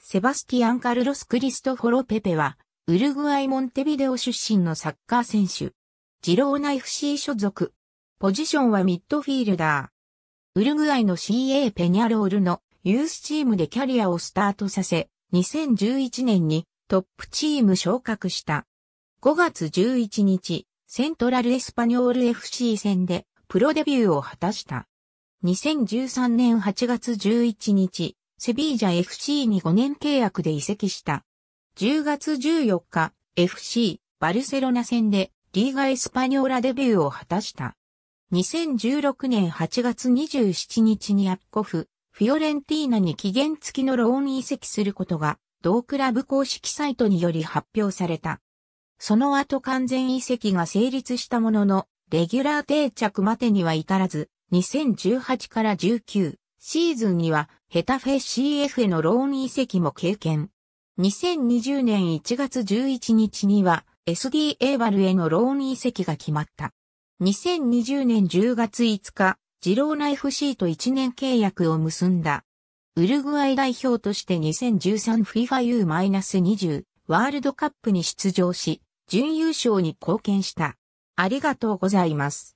セバスティアン・カルロス・クリストフォロ・ペペは、ウルグアイ・モンテビデオ出身のサッカー選手。ジローナ FC 所属。ポジションはミッドフィールダー。ウルグアイの CA ペニャロールのユースチームでキャリアをスタートさせ、2011年にトップチーム昇格した。5月11日、セントラルエスパニョール FC 戦でプロデビューを果たした。2013年8月11日、セビージャ FC に5年契約で移籍した。10月14日、FC バルセロナ戦でリーガエスパニョーラデビューを果たした。2016年8月27日にアッコフ、フィオレンティーナに期限付きのローン移籍することが、同クラブ公式サイトにより発表された。その後完全移籍が成立したものの、レギュラー定着までには至らず、2018から19シーズンにはヘタフェ CF へのローン移籍も経験。2020年1月11日には SD a バルへのローン移籍が決まった。2020年10月5日、ジローナ FC と1年契約を結んだ。ウルグアイ代表として 2013FIFAU-20 ワールドカップに出場し、準優勝に貢献した。ありがとうございます。